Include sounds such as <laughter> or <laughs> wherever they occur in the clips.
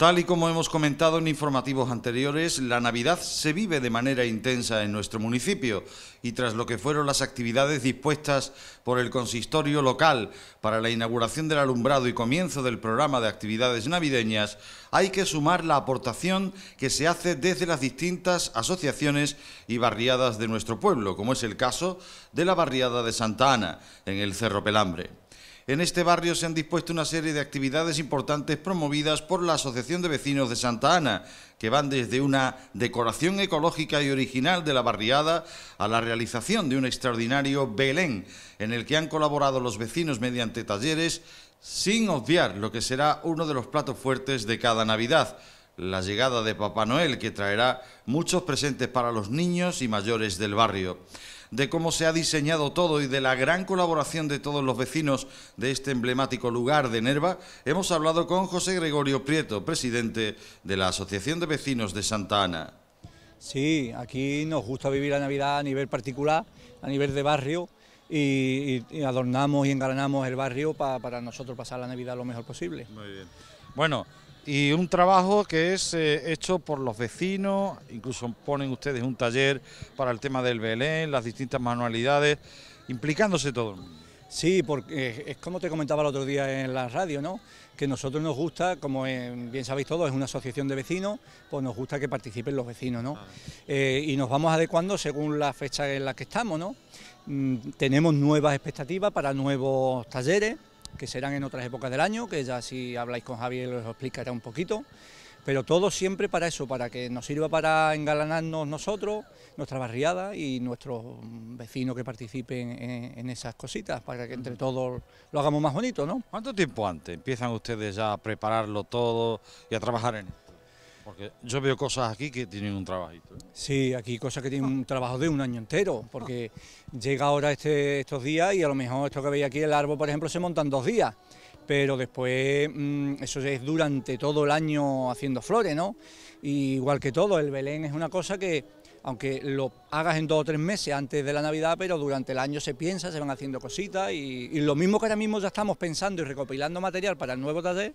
Tal y como hemos comentado en informativos anteriores, la Navidad se vive de manera intensa en nuestro municipio y tras lo que fueron las actividades dispuestas por el consistorio local para la inauguración del alumbrado y comienzo del programa de actividades navideñas, hay que sumar la aportación que se hace desde las distintas asociaciones y barriadas de nuestro pueblo, como es el caso de la barriada de Santa Ana, en el Cerro Pelambre. En este barrio se han dispuesto una serie de actividades importantes promovidas por la Asociación de Vecinos de Santa Ana, que van desde una decoración ecológica y original de la barriada a la realización de un extraordinario Belén, en el que han colaborado los vecinos mediante talleres, sin obviar lo que será uno de los platos fuertes de cada Navidad, la llegada de Papá Noel, que traerá muchos presentes para los niños y mayores del barrio de cómo se ha diseñado todo y de la gran colaboración de todos los vecinos de este emblemático lugar de Nerva, hemos hablado con José Gregorio Prieto, presidente de la Asociación de Vecinos de Santa Ana. Sí, aquí nos gusta vivir la Navidad a nivel particular, a nivel de barrio, y, adornamos y engalanamos el barrio para nosotros pasar la Navidad lo mejor posible. Muy bien. Bueno, y un trabajo que es eh, hecho por los vecinos, incluso ponen ustedes un taller para el tema del Belén, las distintas manualidades, implicándose todo Sí, porque eh, es como te comentaba el otro día en la radio, ¿no? Que nosotros nos gusta, como bien sabéis todos, es una asociación de vecinos, pues nos gusta que participen los vecinos, ¿no? Ah. Eh, y nos vamos adecuando según la fecha en la que estamos, ¿no? Mm, tenemos nuevas expectativas para nuevos talleres, que serán en otras épocas del año, que ya si habláis con Javier os explicará un poquito, pero todo siempre para eso, para que nos sirva para engalanarnos nosotros, nuestra barriada y nuestros vecinos que participen en, esas cositas, para que entre todos lo hagamos más bonito, ¿no? ¿Cuánto tiempo antes empiezan ustedes ya a prepararlo todo y a trabajar en porque yo veo cosas aquí que tienen un trabajito. ¿eh? Sí, aquí cosas que tienen un trabajo de un año entero, porque llega ahora este, estos días y a lo mejor esto que veis aquí, el árbol, por ejemplo, se monta en dos días, pero después mm, eso es durante todo el año haciendo flores, ¿no? igual que todo, el Belén es una cosa que, aunque lo hagas en dos o tres meses antes de la Navidad, pero durante el año se piensa, se van haciendo cositas y, lo mismo que ahora mismo ya estamos pensando y recopilando material para el nuevo taller,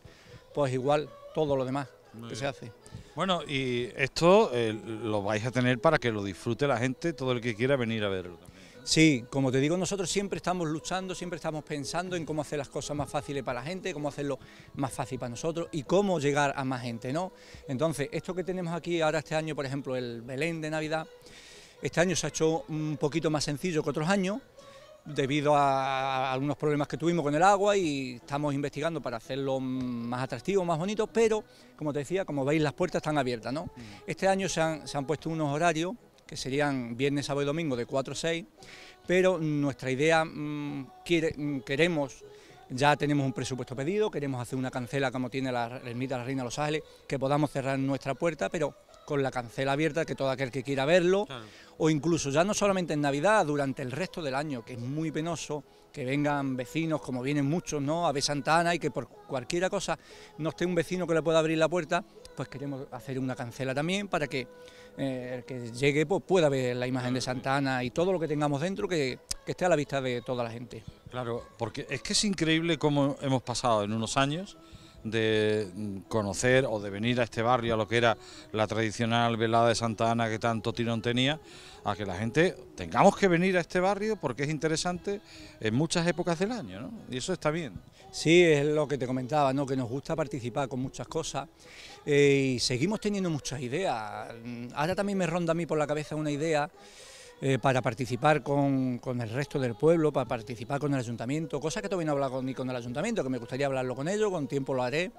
pues igual todo lo demás que se hace. Bueno, y esto eh, lo vais a tener para que lo disfrute la gente, todo el que quiera venir a verlo también. Sí, como te digo, nosotros siempre estamos luchando, siempre estamos pensando en cómo hacer las cosas más fáciles para la gente, cómo hacerlo más fácil para nosotros y cómo llegar a más gente, ¿no? Entonces, esto que tenemos aquí ahora este año, por ejemplo, el Belén de Navidad, este año se ha hecho un poquito más sencillo que otros años, debido a, algunos problemas que tuvimos con el agua y estamos investigando para hacerlo más atractivo, más bonito, pero como te decía, como veis las puertas están abiertas. ¿no? Mm. Este año se han, puesto unos horarios que serían viernes, sábado y domingo de 4 a 6, pero nuestra idea mm, mm, queremos, ya tenemos un presupuesto pedido, queremos hacer una cancela como tiene la ermita la Reina de los Ángeles, que podamos cerrar nuestra puerta, pero con la cancela abierta, que todo aquel que quiera verlo, o incluso ya no solamente en Navidad, durante el resto del año, que es muy penoso que vengan vecinos, como vienen muchos, ¿no? A ver Santa Ana y que por cualquier cosa no esté un vecino que le pueda abrir la puerta, pues queremos hacer una cancela también para que el eh, que llegue pues, pueda ver la imagen de Santa Ana y todo lo que tengamos dentro que, que esté a la vista de toda la gente. Claro, porque es que es increíble cómo hemos pasado en unos años de conocer o de venir a este barrio, a lo que era la tradicional velada de Santa Ana que tanto tirón tenía, a que la gente tengamos que venir a este barrio porque es interesante en muchas épocas del año, ¿no? Y eso está bien. Sí, es lo que te comentaba, ¿no? Que nos gusta participar con muchas cosas eh, y seguimos teniendo muchas ideas. Ahora también me ronda a mí por la cabeza una idea eh, para participar con, el resto del pueblo, para participar con el ayuntamiento, cosa que todavía no he hablado ni con el ayuntamiento, que me gustaría hablarlo con ellos, con tiempo lo haré.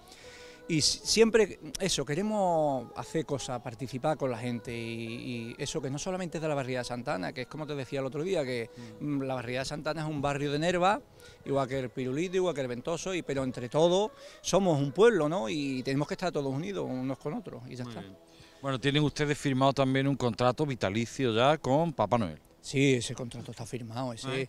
Y siempre eso, queremos hacer cosas, participar con la gente y, eso que no solamente es de la barriada de Santana, que es como te decía el otro día, que mm. Mm, la barriada de Santana es un barrio de Nerva, igual que el Pirulito, igual que el Ventoso, y, pero entre todos somos un pueblo, ¿no? Y tenemos que estar todos unidos unos con otros y ya está. Bueno, tienen ustedes firmado también un contrato vitalicio ya con Papá Noel. Sí, ese contrato está firmado, ese, ah, ¿eh?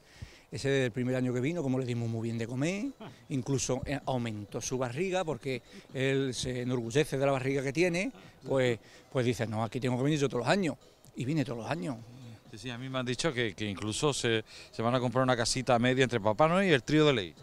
es el primer año que vino, como le dimos muy bien de comer, incluso eh, aumentó su barriga porque él se enorgullece de la barriga que tiene, pues, pues dice, no, aquí tengo que venir yo todos los años, y vine todos los años. Sí, a mí me han dicho que, incluso se van a comprar una casita media entre Papá Noel y el trío de ley.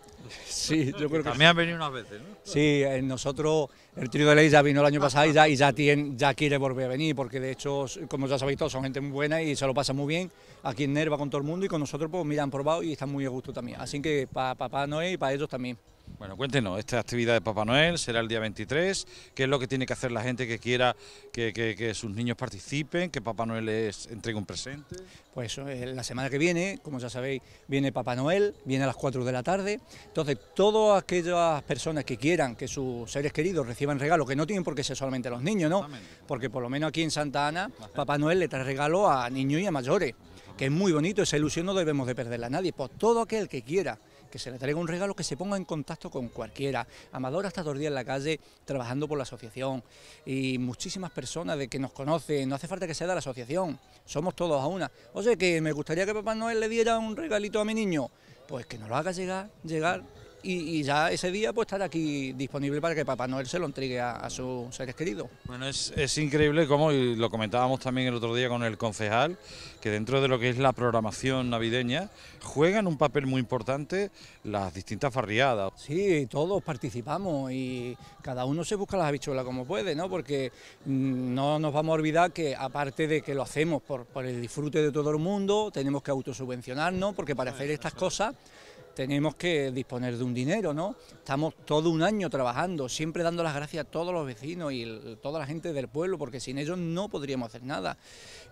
Sí, yo creo que También han venido unas veces, ¿no? Sí, nosotros, el trío de ley ya vino el año pasado y ya, y ya, ya quiere volver a venir, porque de hecho, como ya sabéis todos, son gente muy buena y se lo pasa muy bien aquí en Nerva con todo el mundo y con nosotros, pues mira, han probado y están muy a gusto también. Así que para Papá Noé y para ellos también. Bueno, cuéntenos, esta actividad de Papá Noel será el día 23. ¿Qué es lo que tiene que hacer la gente que quiera que, sus niños participen, que Papá Noel les entregue un presente? Pues eh, la semana que viene, como ya sabéis, viene Papá Noel, viene a las 4 de la tarde. Entonces, todas aquellas personas que quieran que sus seres queridos reciban regalos, que no tienen por qué ser solamente los niños, ¿no? Porque por lo menos aquí en Santa Ana, Papá Noel le trae regalo a niños y a mayores, que es muy bonito, esa ilusión no debemos de perderla a nadie. Pues todo aquel que quiera que se le traiga un regalo, que se ponga en contacto con cualquiera. Amador hasta dos días en la calle trabajando por la asociación y muchísimas personas de que nos conocen, no hace falta que sea de la asociación, somos todos a una. o sea que me gustaría que Papá Noel le diera un regalito a mi niño, pues que nos lo haga llegar, llegar y, ya ese día pues estar aquí disponible para que Papá Noel se lo entregue a, sus seres queridos. Bueno, es, increíble como, lo comentábamos también el otro día con el concejal, que dentro de lo que es la programación navideña juegan un papel muy importante las distintas farriadas Sí, todos participamos y cada uno se busca las habichuelas como puede, ¿no? Porque mm, no nos vamos a olvidar que aparte de que lo hacemos por, por el disfrute de todo el mundo, tenemos que autosubvencionarnos porque para hacer estas cosas tenemos que disponer de un dinero, ¿no? Estamos todo un año trabajando, siempre dando las gracias a todos los vecinos y toda la gente del pueblo, porque sin ellos no podríamos hacer nada.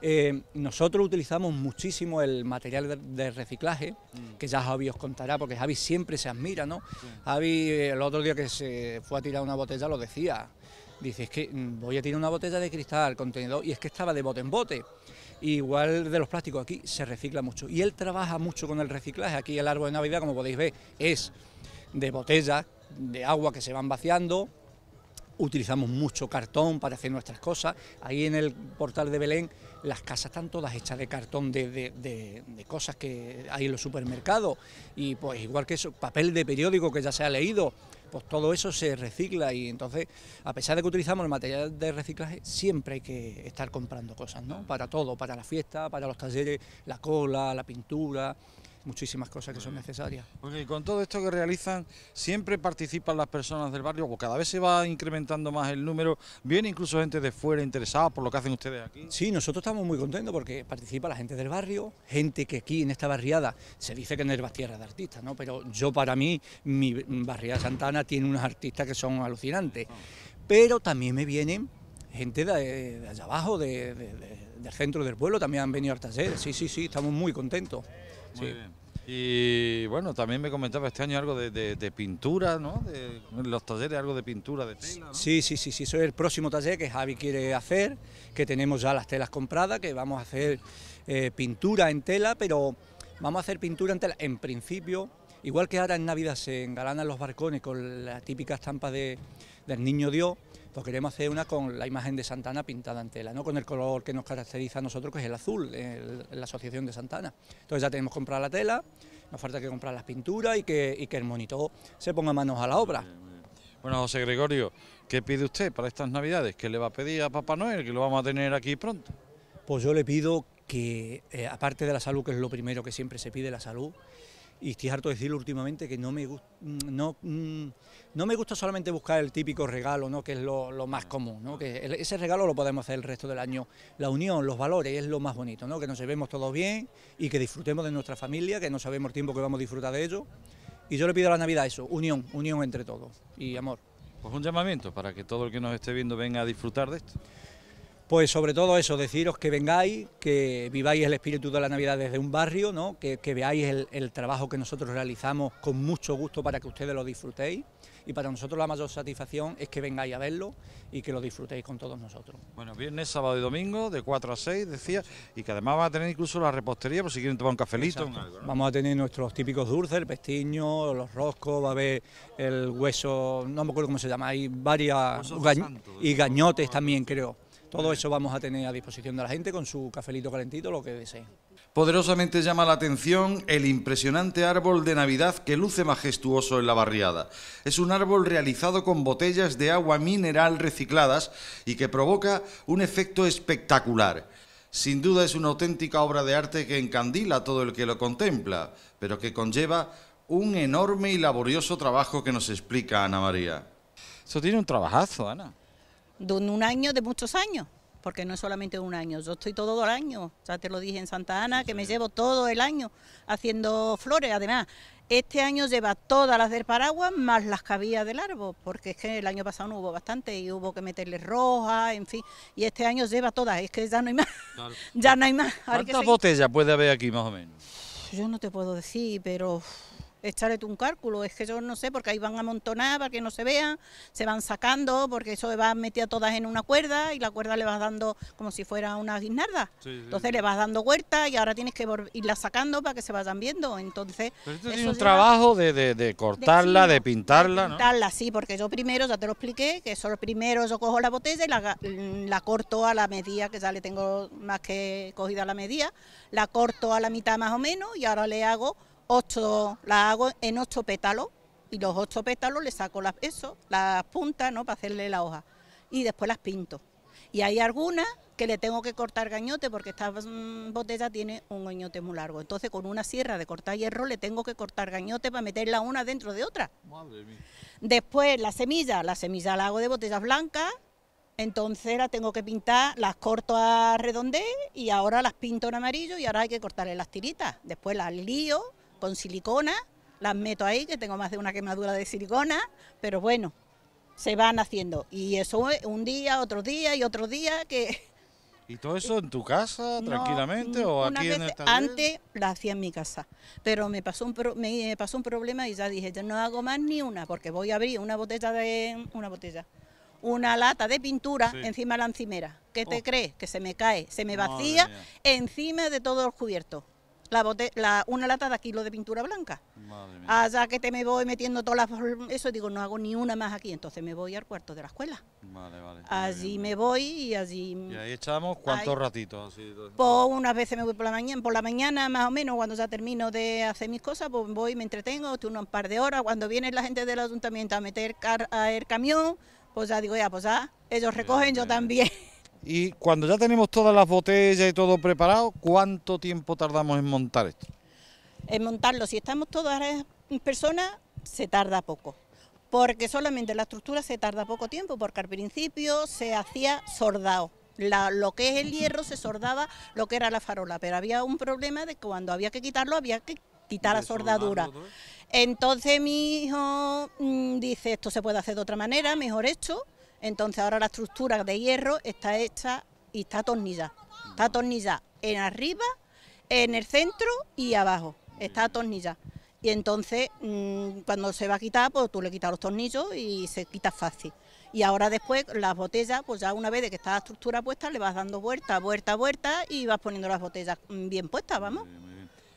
Eh, nosotros utilizamos muchísimo el material de, reciclaje, mm. que ya Javi os contará, porque Javi siempre se admira, ¿no? Javi, eh, el otro día que se fue a tirar una botella, lo decía. Dice, es que mm, voy a tirar una botella de cristal, contenedor, y es que estaba de bote en bote igual de los plásticos, aquí se recicla mucho. Y él trabaja mucho con el reciclaje. Aquí el árbol de Navidad, como podéis ver, es de botellas de agua que se van vaciando. Utilizamos mucho cartón para hacer nuestras cosas. Ahí en el portal de Belén las casas están todas hechas de cartón de, de cosas que hay en los supermercados. Y pues igual que eso, papel de periódico que ya se ha leído, pues todo eso se recicla y entonces, a pesar de que utilizamos el material de reciclaje, siempre hay que estar comprando cosas, ¿no? Para todo, para la fiesta, para los talleres, la cola, la pintura, muchísimas cosas que son necesarias. Porque con todo esto que realizan, siempre participan las personas del barrio, o cada vez se va incrementando más el número, viene incluso gente de fuera interesada por lo que hacen ustedes aquí. Sí, nosotros estamos muy contentos porque participa la gente del barrio, gente que aquí en esta barriada se dice que no es tierra de artistas, ¿no? Pero yo para mí, mi barriada Santana tiene unos artistas que son alucinantes. Pero también me vienen gente de, allá abajo, del centro del pueblo, también han venido al taller... Sí, sí, sí, estamos muy contentos. Muy bien. Y bueno, también me comentaba este año algo de, pintura, ¿no? De, los talleres, algo de pintura de tela, Sí, sí, sí, sí, eso es el próximo taller que Javi quiere hacer, que tenemos ya las telas compradas, que vamos a hacer eh, pintura en tela, pero vamos a hacer pintura en tela, en principio Igual que ahora en Navidad se engalanan los barcones con la típica estampa de, del Niño Dios, pues queremos hacer una con la imagen de Santana pintada en tela, ¿no? con el color que nos caracteriza a nosotros, que es el azul, la asociación de Santana. Entonces ya tenemos que comprar la tela, nos falta que comprar las pinturas y que, el monitor se ponga manos a la obra. Bueno, José Gregorio, ¿qué pide usted para estas Navidades? ¿Qué le va a pedir a Papá Noel, que lo vamos a tener aquí pronto? Pues yo le pido que, eh, aparte de la salud, que es lo primero que siempre se pide, la salud, y estoy harto de decirlo últimamente que no me, mm, no, mm, no me gusta solamente buscar el típico regalo, ¿no? que es lo, más común, que ese regalo lo podemos hacer el resto del año. La unión, los valores es lo más bonito, que nos llevemos todos bien y que disfrutemos de nuestra familia, que no sabemos tiempo que vamos a disfrutar de ello. Y yo le pido a la Navidad eso, unión, unión entre todos y amor. Pues un llamamiento para que todo el que nos esté viendo venga a disfrutar de esto. Pues sobre todo eso, deciros que vengáis, que viváis el espíritu de la Navidad desde un barrio, ¿no? que, veáis el, trabajo que nosotros realizamos con mucho gusto para que ustedes lo disfrutéis. Y para nosotros la mayor satisfacción es que vengáis a verlo y que lo disfrutéis con todos nosotros. Bueno, viernes, sábado y domingo, de 4 a 6, decía, y que además va a tener incluso la repostería por si quieren tomar un cafelito. Vamos a tener nuestros típicos dulces, el pestiño, los roscos, va a haber el hueso, no me acuerdo cómo se llama, hay varias, y gañotes también creo. Todo eso vamos a tener a disposición de la gente con su cafelito calentito, lo que desee. Poderosamente llama la atención el impresionante árbol de Navidad que luce majestuoso en la barriada. Es un árbol realizado con botellas de agua mineral recicladas y que provoca un efecto espectacular. Sin duda es una auténtica obra de arte que encandila a todo el que lo contempla, pero que conlleva un enorme y laborioso trabajo que nos explica Ana María. Eso tiene un trabajazo, Ana de un año, de muchos años, porque no es solamente un año, yo estoy todo el año, ya te lo dije en Santa Ana, que me llevo todo el año haciendo flores, además, este año lleva todas las del paraguas más las que había del árbol, porque es que el año pasado no hubo bastante y hubo que meterle roja, en fin, y este año lleva todas, es que ya no hay más, <laughs> ya no hay más. ¿Cuántas botellas puede haber aquí más o menos? Yo no te puedo decir, pero Echarle un cálculo, es que yo no sé, porque ahí van a amontonar para que no se vean, se van sacando, porque eso va a a todas en una cuerda y la cuerda le vas dando como si fuera una guisnarda. Entonces le vas dando vuelta y ahora tienes que irla sacando para que se vayan viendo. Entonces. es un trabajo de, de, cortarla, de, pintarla, ¿no? Pintarla, sí, porque yo primero, ya te lo expliqué, que solo primero yo cojo la botella y la, la corto a la medida, que ya le tengo más que cogida la medida, la corto a la mitad más o menos y ahora le hago ocho, la hago en ocho pétalos y los ocho pétalos le saco las, eso, las puntas ¿no? para hacerle la hoja y después las pinto. Y hay algunas que le tengo que cortar gañote porque esta mm, botella tiene un gañote muy largo. Entonces con una sierra de cortar hierro le tengo que cortar gañote para meterla una dentro de otra. Después la semilla, la semilla la hago de botellas blancas, entonces las tengo que pintar, las corto a redondez y ahora las pinto en amarillo y ahora hay que cortarle las tiritas. Después las lío con silicona, las meto ahí, que tengo más de una quemadura de silicona, pero bueno, se van haciendo. Y eso un día, otro día y otro día que... <laughs> ¿Y todo eso en tu casa, tranquilamente, mm, o aquí Antes la hacía en mi casa, pero me pasó, un me, pasó un problema y ya dije, yo no hago más ni una, porque voy a abrir una botella de... una botella una lata de pintura encima de la encimera. ¿Qué te oh. crees? Que se me cae, se me vacía encima de todo el cubierto la, la una lata de kilo de pintura blanca. Madre Allá que te me voy metiendo todas las... Eso digo, no hago ni una más aquí, entonces me voy al cuarto de la escuela. Vale, Allí me voy y allí... ¿Y ahí echamos cuántos ratitos? por pues unas veces me voy por la mañana, por la mañana más o menos, cuando ya termino de hacer mis cosas, pues voy, me entretengo, estoy un par de horas, cuando viene la gente del ayuntamiento a meter a el camión, pues ya digo, ya, pues ya, ellos recogen, yo también. Y cuando ya tenemos todas las botellas y todo preparado, ¿cuánto tiempo tardamos en montar esto? En montarlo, si estamos todas personas, se tarda poco. Porque solamente la estructura se tarda poco tiempo, porque al principio se hacía sordado... lo que es el hierro se sordaba lo que era la farola, pero había un problema de que cuando había que quitarlo había que quitar la sordadura... Entonces mi hijo mm, dice, esto se puede hacer de otra manera, mejor hecho, entonces ahora la estructura de hierro está hecha y está atornillada. Está atornillada en arriba, en el centro y abajo. Está atornillada. Y entonces mm, cuando se va a quitar, pues tú le quitas los tornillos y se quita fácil. Y ahora después las botellas, pues ya una vez de que está la estructura puesta, le vas dando vuelta, vuelta, vuelta y vas poniendo las botellas mm, bien puestas, vamos.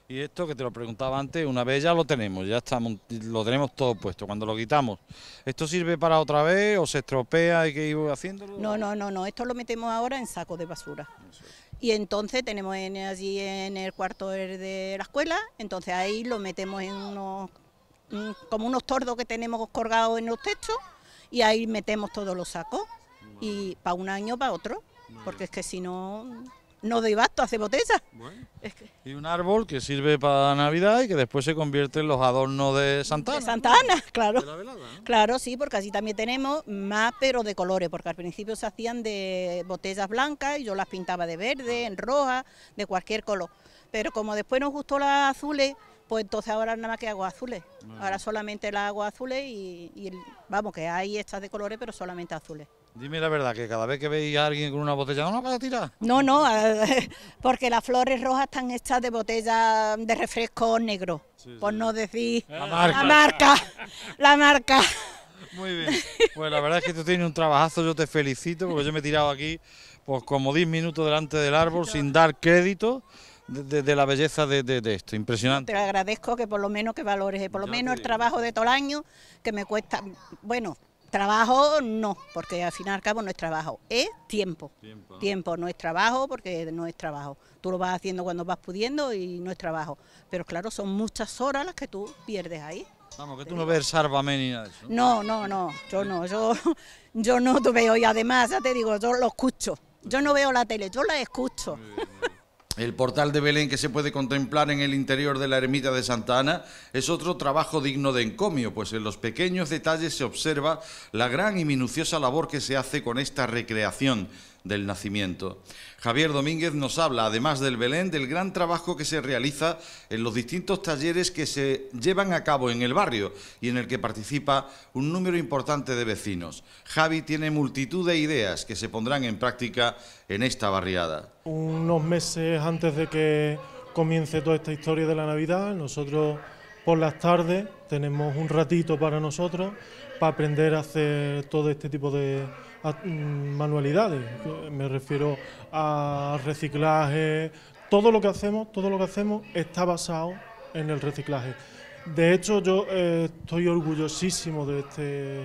Y esto que te lo preguntaba antes, una vez ya lo tenemos, ya estamos, lo tenemos todo puesto. Cuando lo quitamos, ¿esto sirve para otra vez o se estropea y que ir haciéndolo? No, no, no, no, esto lo metemos ahora en sacos de basura. Y entonces tenemos allí en el cuarto de la escuela, entonces ahí lo metemos en unos, como unos tordos que tenemos colgados en los techos y ahí metemos todos los sacos. Y para un año, para otro, porque es que si no no de basto, hace botellas. Y un árbol que sirve para Navidad y que después se convierte en los adornos de Santana. De Santana, claro. Claro, sí, porque así también tenemos más, pero de colores, porque al principio se hacían de botellas blancas y yo las pintaba de verde, ah. en roja, de cualquier color. Pero como después nos gustó las azules, pues entonces ahora nada más que hago azules. Ahora solamente las aguas azules y, vamos, que hay estas de colores, pero solamente azules. Dime la verdad, que cada vez que veis a alguien con una botella, no, la vas a tirar. No, no, <laughs> porque las flores rojas están hechas de botella... de refresco negro, por no decir la marca. la marca. Muy bien. Pues la verdad es que tú tienes un trabajazo, yo te felicito, porque yo me he tirado aquí pues como 10 minutos delante del árbol sin dar crédito. De, la belleza de, esto, impresionante. Te agradezco que por lo menos que valores, eh, por lo menos el trabajo de todo el año, que me cuesta, bueno, Trabajo no, porque al fin y al cabo no es trabajo, es tiempo. Tiempo ¿no? es trabajo porque no es trabajo. Tú lo vas haciendo cuando vas pudiendo y no es trabajo. Pero claro, son muchas horas las que tú pierdes ahí. Vamos, que tú no ves Sálvame nada eso. No, no, no, yo no, yo, <laughs> yo no te veo y además, ya te digo, yo lo escucho. Yo no veo la tele, yo la escucho. El portal de Belén que se puede contemplar en el interior de la ermita de Santa Ana es otro trabajo digno de encomio, pues en los pequeños detalles se observa la gran y minuciosa labor que se hace con esta recreación del nacimiento. Javier Domínguez nos habla, además del Belén, del gran trabajo que se realiza en los distintos talleres que se llevan a cabo en el barrio y en el que participa un número importante de vecinos. Javi tiene multitud de ideas que se pondrán en práctica en esta barriada. Unos meses antes de que comience toda esta historia de la Navidad, nosotros por las tardes tenemos un ratito para nosotros para aprender a hacer todo este tipo de mm, manualidades. Me refiero a reciclaje, todo lo que hacemos, todo lo que hacemos está basado en el reciclaje. De hecho, yo eh, estoy orgullosísimo de, este,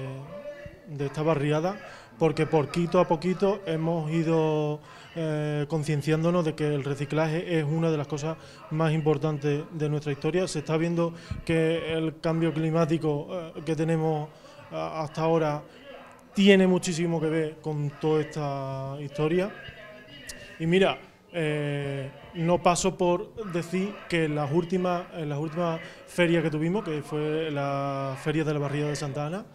de esta barriada porque poquito a poquito hemos ido eh, concienciándonos de que el reciclaje es una de las cosas más importantes de nuestra historia. Se está viendo que el cambio climático eh, que tenemos hasta ahora tiene muchísimo que ver con toda esta historia. Y mira, eh, no paso por decir que las, últimas, en eh, las últimas ferias que tuvimos, que fue la feria de la barriada de Santa Ana,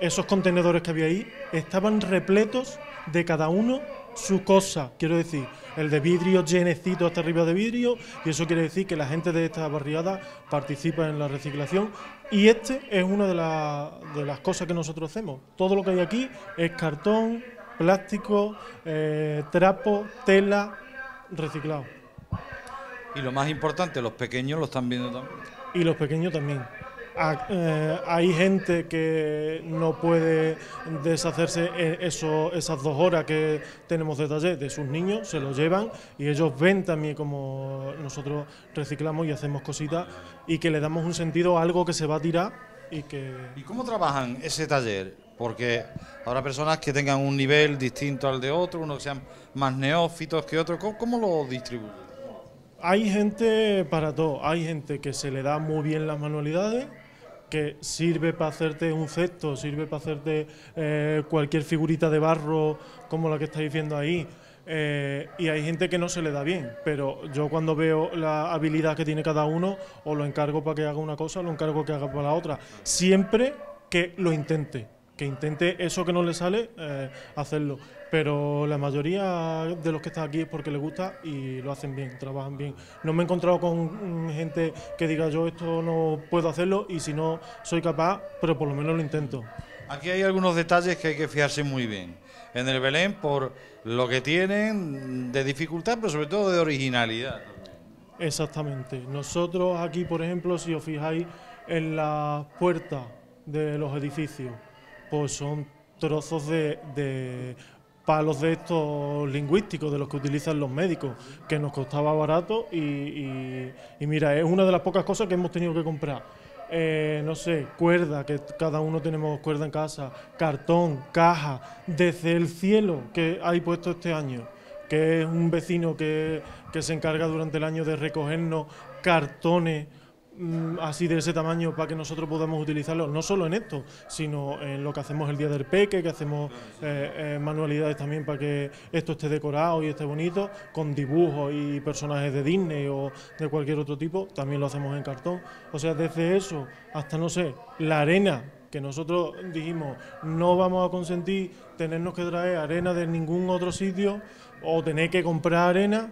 esos contenedores que había ahí estaban repletos de cada uno su cosa. Quiero decir, el de vidrio llenecito hasta arriba de vidrio, y eso quiere decir que la gente de esta barriada participa en la reciclación, y este es una de, las cosas que nosotros hacemos. Todo lo que hay aquí es cartón, plástico, eh, trapo, tela, reciclado. Y lo más importante, los pequeños lo están viendo también. Y los pequeños también. Eh, hay gente que no puede deshacerse eso, esas dos horas que tenemos de taller de sus niños, se los llevan y ellos ven también como nosotros reciclamos y hacemos cositas y que le damos un sentido a algo que se va a tirar y que... ¿Y cómo trabajan ese taller? Porque habrá personas que tengan un nivel distinto al de otro, unos que sean más neófitos que otros, ¿cómo, cómo lo distribuyen? Hay gente para todo, hay gente que se le da muy bien las manualidades, que sirve para hacerte un cesto, sirve para hacerte eh, cualquier figurita de barro como la que estáis viendo ahí. Eh, y hay gente que no se le da bien, pero yo cuando veo la habilidad que tiene cada uno, o lo encargo para que haga una cosa, o lo encargo que haga para la otra. Siempre que lo intente que intente eso que no le sale, eh, hacerlo. Pero la mayoría de los que están aquí es porque les gusta y lo hacen bien, trabajan bien. No me he encontrado con gente que diga yo esto no puedo hacerlo y si no soy capaz, pero por lo menos lo intento. Aquí hay algunos detalles que hay que fijarse muy bien. En el Belén, por lo que tienen de dificultad, pero sobre todo de originalidad. Exactamente. Nosotros aquí, por ejemplo, si os fijáis en las puertas de los edificios, pues son trozos de, palos de estos lingüísticos, de los que utilizan los médicos, que nos costaba barato y, mira, es una de las pocas cosas que hemos tenido que comprar. Eh, no sé, cuerda, que cada uno tenemos cuerda en casa, cartón, caja, desde el cielo que hay puesto este año, que es un vecino que, que se encarga durante el año de recogernos cartones Mm, así de ese tamaño para que nosotros podamos utilizarlo, no solo en esto, sino en lo que hacemos el día del peque, que hacemos eh, eh, manualidades también para que esto esté decorado y esté bonito, con dibujos y personajes de Disney o de cualquier otro tipo, también lo hacemos en cartón. O sea, desde eso hasta, no sé, la arena que nosotros dijimos no vamos a consentir tenernos que traer arena de ningún otro sitio o tener que comprar arena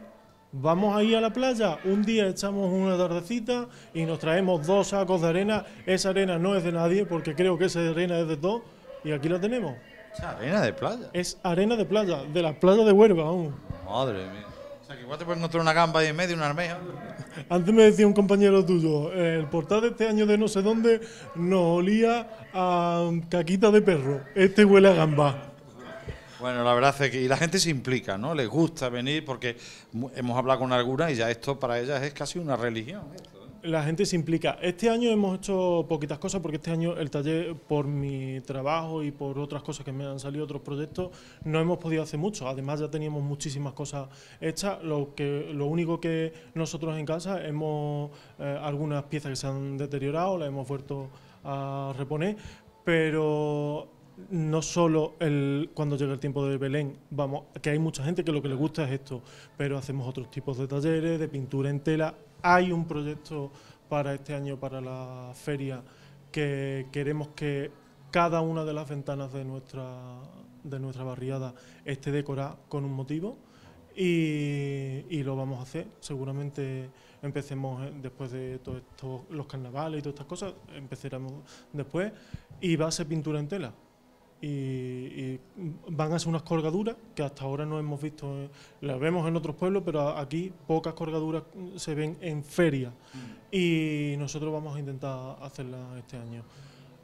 Vamos ahí a la playa, un día echamos una tardecita y nos traemos dos sacos de arena. Esa arena no es de nadie porque creo que esa arena es de todos y aquí la tenemos. Es arena de playa. Es arena de playa, de las playas de Huelva aún. Madre mía. O sea, que igual te puedes encontrar una gamba ahí en medio, una armeja. <laughs> Antes me decía un compañero tuyo, el portal de este año de no sé dónde nos olía a caquita de perro. Este huele a gamba. Bueno, la verdad es que la gente se implica, ¿no? Les gusta venir porque hemos hablado con algunas y ya esto para ellas es casi una religión. ¿eh? La gente se implica. Este año hemos hecho poquitas cosas porque este año el taller, por mi trabajo y por otras cosas que me han salido, otros proyectos, no hemos podido hacer mucho. Además ya teníamos muchísimas cosas hechas. Lo, que, lo único que nosotros en casa hemos eh, algunas piezas que se han deteriorado, las hemos vuelto a reponer, pero no solo el, cuando llega el tiempo de Belén, vamos, que hay mucha gente que lo que le gusta es esto, pero hacemos otros tipos de talleres, de pintura en tela. Hay un proyecto para este año, para la feria, que queremos que cada una de las ventanas de nuestra, barriada esté decorada con un motivo. Y, lo vamos a hacer. Seguramente empecemos eh, después de todos los carnavales y todas estas cosas, empezaremos después y va a ser pintura en tela y, van a ser unas colgaduras que hasta ahora no hemos visto, eh, las vemos en otros pueblos, pero aquí pocas colgaduras se ven en feria mm. y nosotros vamos a intentar hacerlas este año.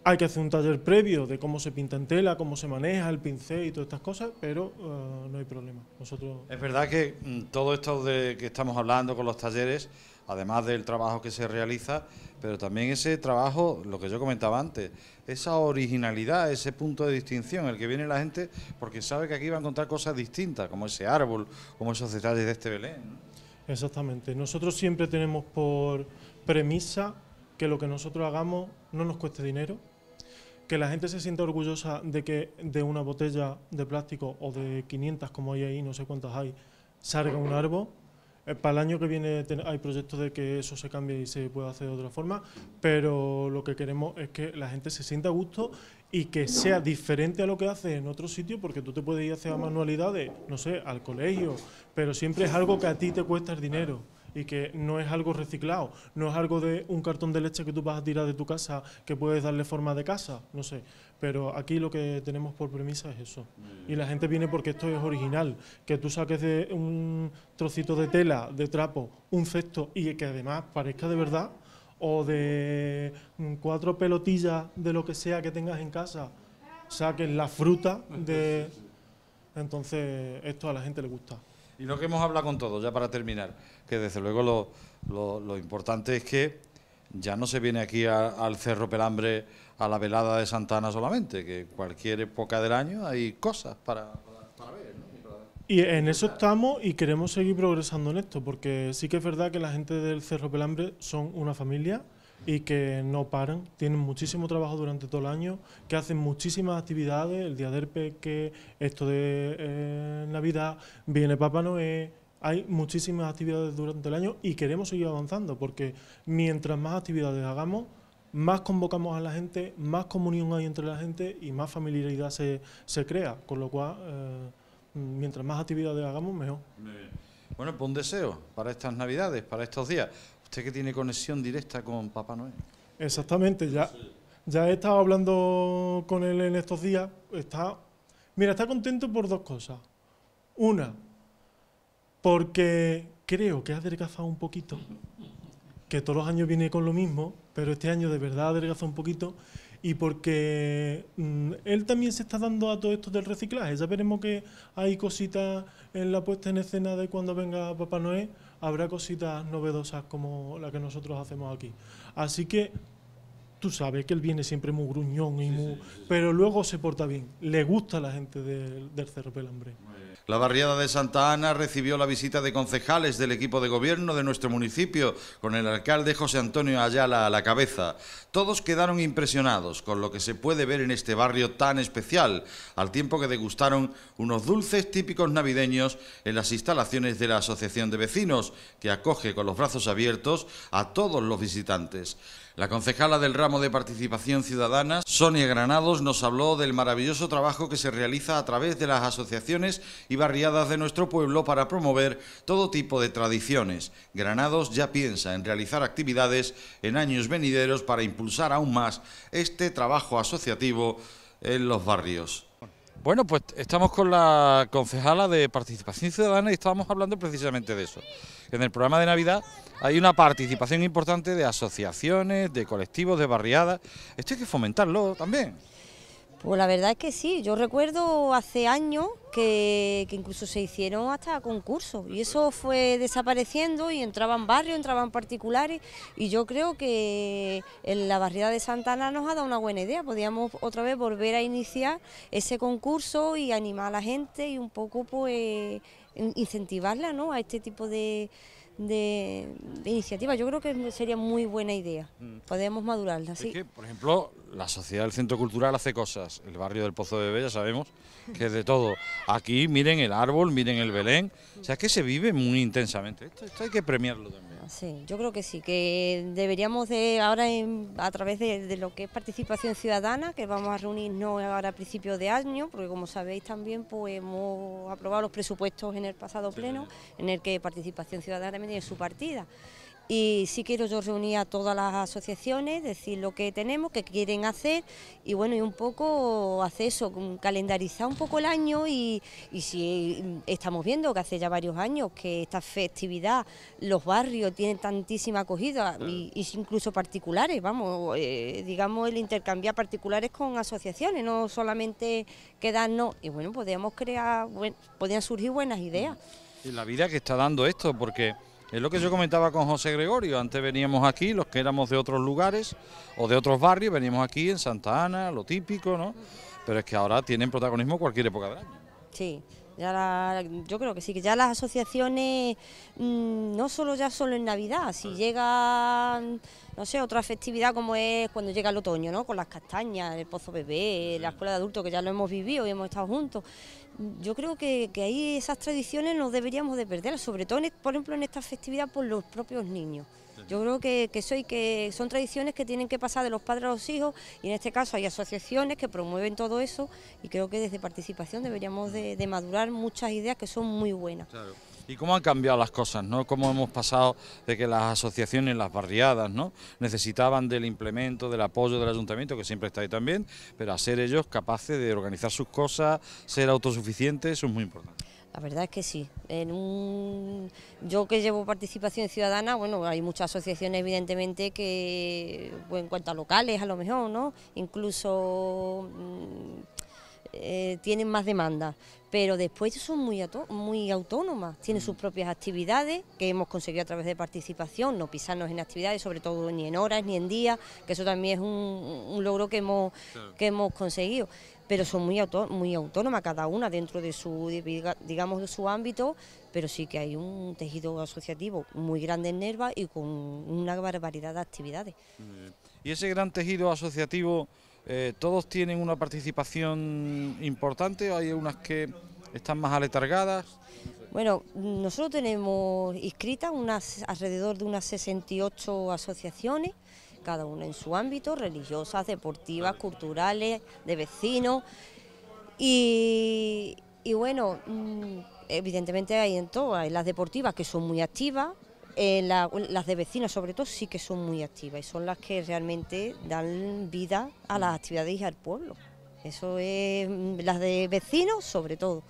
Hay que hacer un taller previo de cómo se pinta en tela, cómo se maneja el pincel y todas estas cosas, pero eh, no hay problema. Nosotros es verdad que mm, todo esto de que estamos hablando con los talleres además del trabajo que se realiza, pero también ese trabajo, lo que yo comentaba antes, esa originalidad, ese punto de distinción, el que viene la gente porque sabe que aquí va a encontrar cosas distintas, como ese árbol, como esos detalles de este Belén. Exactamente, nosotros siempre tenemos por premisa que lo que nosotros hagamos no nos cueste dinero, que la gente se sienta orgullosa de que de una botella de plástico o de 500 como hay ahí, no sé cuántas hay, salga un árbol eh, para el año que viene hay proyectos de que eso se cambie y se pueda hacer de otra forma, pero lo que queremos es que la gente se sienta a gusto y que sea diferente a lo que hace en otro sitio, porque tú te puedes ir a hacer manualidades, no sé, al colegio, pero siempre es algo que a ti te cuesta el dinero y que no es algo reciclado, no es algo de un cartón de leche que tú vas a tirar de tu casa, que puedes darle forma de casa, no sé. Pero aquí lo que tenemos por premisa es eso. Y la gente viene porque esto es original. Que tú saques de un trocito de tela, de trapo, un cesto y que además parezca de verdad, o de mm, cuatro pelotillas de lo que sea que tengas en casa, saques la fruta de... <laughs> Entonces, esto a la gente le gusta. Y lo que hemos hablado con todos, ya para terminar, que desde luego lo, lo, lo importante es que ya no se viene aquí al Cerro Pelambre a la velada de Santana solamente, que cualquier época del año hay cosas para, ver. ¿no? Y en eso estamos y queremos seguir progresando en esto, porque sí que es verdad que la gente del Cerro Pelambre son una familia y que no paran, tienen muchísimo trabajo durante todo el año, que hacen muchísimas actividades, el Día del Peque, esto de eh, Navidad, viene Papá Noé, hay muchísimas actividades durante el año y queremos seguir avanzando porque mientras más actividades hagamos, más convocamos a la gente, más comunión hay entre la gente y más familiaridad se, se crea. Con lo cual, eh, mientras más actividades hagamos, mejor. Bueno, pues un deseo para estas Navidades, para estos días. Usted que tiene conexión directa con Papá Noel. Exactamente, ya, ya he estado hablando con él en estos días. Está, mira, está contento por dos cosas. Una, porque creo que ha adelgazado un poquito, que todos los años viene con lo mismo, pero este año de verdad ha adelgazado un poquito y porque mm, él también se está dando a todo esto del reciclaje. Ya veremos que hay cositas en la puesta en escena de cuando venga Papá Noé, habrá cositas novedosas como la que nosotros hacemos aquí. Así que tú sabes que él viene siempre muy gruñón y muy, pero luego se porta bien. Le gusta la gente del, del Cerro Pelambre. La barriada de Santa Ana recibió la visita de concejales del equipo de gobierno de nuestro municipio, con el alcalde José Antonio Ayala a la cabeza. Todos quedaron impresionados con lo que se puede ver en este barrio tan especial, al tiempo que degustaron unos dulces típicos navideños en las instalaciones de la Asociación de Vecinos, que acoge con los brazos abiertos a todos los visitantes. La concejala del ramo de participación ciudadana, Sonia Granados, nos habló del maravilloso trabajo que se realiza a través de las asociaciones y barriadas de nuestro pueblo para promover todo tipo de tradiciones. Granados ya piensa en realizar actividades en años venideros para impulsar aún más este trabajo asociativo en los barrios. Bueno, pues estamos con la concejala de Participación Ciudadana y estábamos hablando precisamente de eso en el programa de Navidad hay una participación importante de asociaciones, de colectivos, de barriadas. Esto hay que fomentarlo también. Pues la verdad es que sí, yo recuerdo hace años que, incluso se hicieron hasta concursos y eso fue desapareciendo y entraban barrios, entraban particulares y yo creo que en la barriada de Santana nos ha dado una buena idea, podíamos otra vez volver a iniciar ese concurso y animar a la gente y un poco pues incentivarla ¿no? a este tipo de, iniciativas. Yo creo que sería muy buena idea. Mm. Podemos madurarla, sí. que, por ejemplo, la sociedad del Centro Cultural hace cosas. El barrio del Pozo de Bella sabemos que es de todo. Aquí miren el árbol, miren el Belén. O sea, es que se vive muy intensamente. esto hay que premiarlo también sí, yo creo que sí, que deberíamos de ahora a través de, lo que es participación ciudadana, que vamos a reunirnos ahora a principios de año, porque como sabéis también pues hemos aprobado los presupuestos en el pasado pleno, en el que participación ciudadana también tiene su partida y sí quiero yo reunir a todas las asociaciones, decir lo que tenemos, qué quieren hacer y bueno, y un poco hacer eso, calendarizar un poco el año y, y si mm, estamos viendo que hace ya varios años que esta festividad, los barrios tienen tantísima acogida, y, incluso particulares, vamos, eh, digamos el intercambiar particulares con asociaciones, no solamente quedarnos, y bueno, podríamos crear, podrían surgir buenas ideas. Y la vida que está dando esto, porque... Es lo que yo comentaba con José Gregorio. Antes veníamos aquí, los que éramos de otros lugares o de otros barrios, veníamos aquí en Santa Ana, lo típico, ¿no? Pero es que ahora tienen protagonismo cualquier época del año. Sí, ya yo creo que sí, que ya las asociaciones mm, no solo ya solo en Navidad, si llegan no sé, otra festividad como es cuando llega el otoño, ¿no? Con las castañas, el pozo bebé, la escuela de adultos, que ya lo hemos vivido y hemos estado juntos. Yo creo que, que ahí esas tradiciones no deberíamos de perder, sobre todo, por ejemplo, en esta festividad por los propios niños. Yo creo que, que, soy, que son tradiciones que tienen que pasar de los padres a los hijos y en este caso hay asociaciones que promueven todo eso y creo que desde participación deberíamos de, madurar muchas ideas que son muy buenas y cómo han cambiado las cosas, ¿no? Cómo hemos pasado de que las asociaciones, las barriadas, ¿no? Necesitaban del implemento, del apoyo del ayuntamiento, que siempre está ahí también, pero a ser ellos capaces de organizar sus cosas, ser autosuficientes, eso es muy importante. La verdad es que sí. En un... Yo que llevo participación ciudadana, bueno, hay muchas asociaciones evidentemente que, pues, en cuanto a locales a lo mejor, ¿no? Incluso mm, eh, tienen más demanda, pero después son muy, autónomas, tienen sus mm. propias actividades que hemos conseguido a través de participación, no pisarnos en actividades, sobre todo ni en horas ni en días, que eso también es un, logro que hemos, que hemos conseguido, pero son muy, muy autónomas cada una dentro de su, digamos, de su ámbito, pero sí que hay un tejido asociativo muy grande en Nerva y con una barbaridad de actividades. Y ese gran tejido asociativo eh, todos tienen una participación importante, hay unas que están más aletargadas. Bueno, nosotros tenemos inscritas unas, alrededor de unas 68 asociaciones, cada una en su ámbito, religiosas, deportivas, culturales, de vecinos. Y, y bueno, mm, evidentemente hay en todas, hay las deportivas que son muy activas, las de vecinos sobre todo sí que son muy activas y son las que realmente dan vida a las actividades y al pueblo. Eso es mm, las de vecinos sobre todo.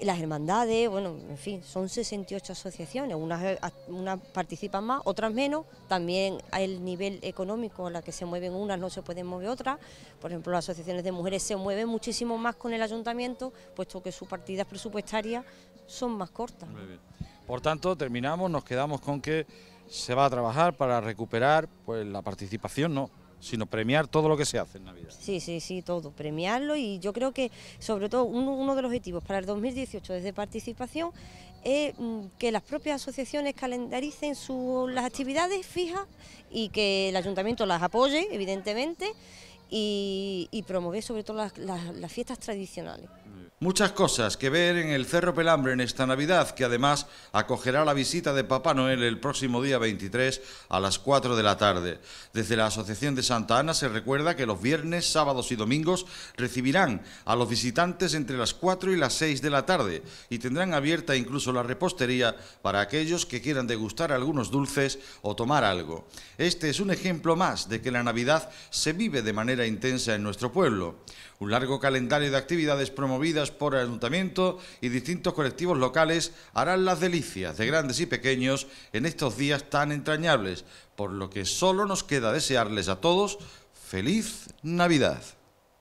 Las hermandades, bueno, en fin, son 68 asociaciones, eh, unas, participan más, otras menos, también el nivel económico a la que se mueven unas no se pueden mover otras, por ejemplo las asociaciones de mujeres se mueven muchísimo más con el ayuntamiento, puesto que sus partidas presupuestarias son más cortas. Por tanto, terminamos, nos quedamos con que se va a trabajar para recuperar pues la participación, no, sino premiar todo lo que se hace en Navidad. Sí, sí, sí, todo, premiarlo y yo creo que sobre todo uno, de los objetivos para el 2018 desde participación es mm, que las propias asociaciones calendaricen las actividades fijas y que el ayuntamiento las apoye, evidentemente, y, promover sobre todo las fiestas tradicionales. Muchas cosas que ver en el Cerro Pelambre en esta Navidad, que además acogerá la visita de Papá Noel el próximo día 23 a las 4 de la tarde. Desde la Asociación de Santa Ana se recuerda que los viernes, sábados y domingos recibirán a los visitantes entre las 4 y las 6 de la tarde y tendrán abierta incluso la repostería para aquellos que quieran degustar algunos dulces o tomar algo. Este es un ejemplo más de que la Navidad se vive de manera intensa en nuestro pueblo. Un largo calendario de actividades promovidas por el ayuntamiento y distintos colectivos locales harán las delicias de grandes y pequeños en estos días tan entrañables, por lo que solo nos queda desearles a todos feliz Navidad.